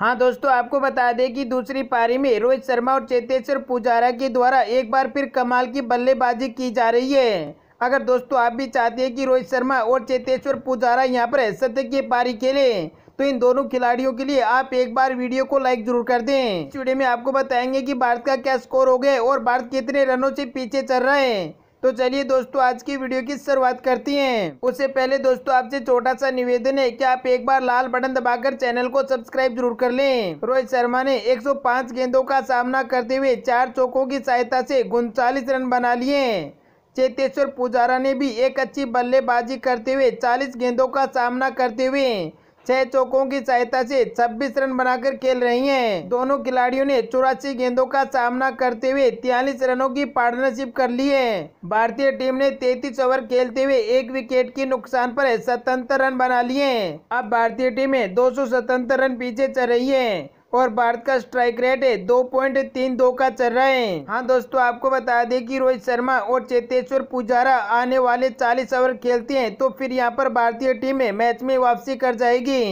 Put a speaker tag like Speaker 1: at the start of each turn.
Speaker 1: हाँ दोस्तों आपको बता दें कि दूसरी पारी में रोहित शर्मा और चेतेश्वर पुजारा के द्वारा एक बार फिर कमाल की बल्लेबाजी की जा रही है अगर दोस्तों आप भी चाहते हैं कि रोहित शर्मा और चेतेश्वर पुजारा यहाँ पर सत्य की पारी खेलें तो इन दोनों खिलाड़ियों के लिए आप एक बार वीडियो को लाइक जरूर कर दें इस वीडियो में आपको बताएंगे कि भारत का क्या स्कोर हो गया और भारत कितने रनों से पीछे चल रहा है तो चलिए दोस्तों आज की वीडियो की शुरुआत करती हैं उससे पहले दोस्तों आपसे छोटा सा निवेदन है कि आप एक बार लाल बटन दबाकर चैनल को सब्सक्राइब जरूर कर लें रोहित शर्मा ने 105 गेंदों का सामना करते हुए चार चौकों की सहायता से उनचालीस रन बना लिए चेतेश्वर पुजारा ने भी एक अच्छी बल्लेबाजी करते हुए चालीस गेंदों का सामना करते हुए छह चौकों की सहायता से 26 रन बनाकर खेल रही हैं। दोनों खिलाड़ियों ने चौरासी गेंदों का सामना करते हुए तिहालीस रनों की पार्टनरशिप कर ली है भारतीय टीम ने तैतीस ओवर खेलते हुए एक विकेट के नुकसान पर सतहत्तर रन बना लिए अब भारतीय टीम दो रन पीछे चल रही है और भारत का स्ट्राइक रेट है दो पॉइंट तीन दो का चल रहा है हाँ दोस्तों आपको बता दें कि रोहित शर्मा और चेतेश्वर पुजारा आने वाले चालीस ओवर खेलते हैं तो फिर यहाँ पर भारतीय टीम मैच में वापसी कर जाएगी